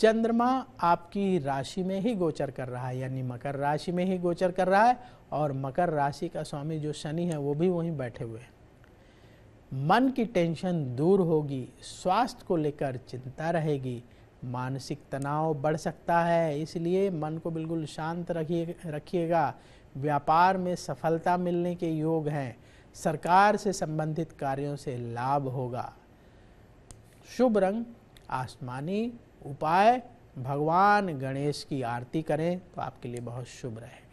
चंद्रमा आपकी राशि में ही गोचर कर रहा है यानी मकर राशि में ही गोचर कर रहा है और मकर राशि का स्वामी जो शनि है वो भी वहीं बैठे हुए हैं मन की टेंशन दूर होगी स्वास्थ्य को लेकर चिंता रहेगी मानसिक तनाव बढ़ सकता है इसलिए मन को बिल्कुल शांत रखिए रखिएगा व्यापार में सफलता मिलने के योग हैं सरकार से संबंधित कार्यों से लाभ होगा शुभ रंग आसमानी उपाय भगवान गणेश की आरती करें तो आपके लिए बहुत शुभ रहे